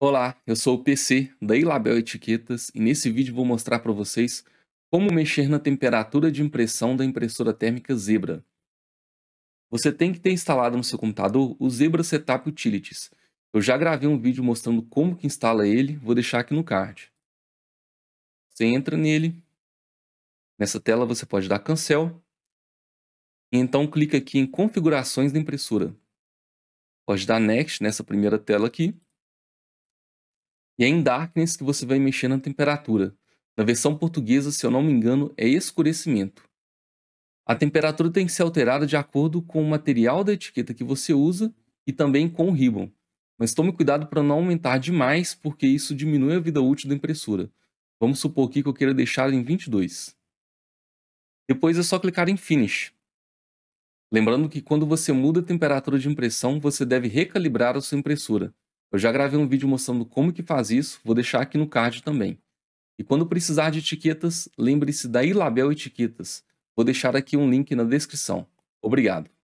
Olá, eu sou o PC da Ilabel Etiquetas e nesse vídeo vou mostrar para vocês como mexer na temperatura de impressão da impressora térmica Zebra. Você tem que ter instalado no seu computador o Zebra Setup Utilities. Eu já gravei um vídeo mostrando como que instala ele, vou deixar aqui no card. Você entra nele, nessa tela você pode dar cancel, e então clica aqui em configurações da impressora. Pode dar next nessa primeira tela aqui, e é em Darkness que você vai mexer na temperatura. Na versão portuguesa, se eu não me engano, é escurecimento. A temperatura tem que ser alterada de acordo com o material da etiqueta que você usa e também com o ribbon. Mas tome cuidado para não aumentar demais, porque isso diminui a vida útil da impressora. Vamos supor aqui que eu queira deixar em 22. Depois é só clicar em Finish. Lembrando que quando você muda a temperatura de impressão, você deve recalibrar a sua impressora. Eu já gravei um vídeo mostrando como que faz isso, vou deixar aqui no card também. E quando precisar de etiquetas, lembre-se da Ilabel Etiquetas. Vou deixar aqui um link na descrição. Obrigado.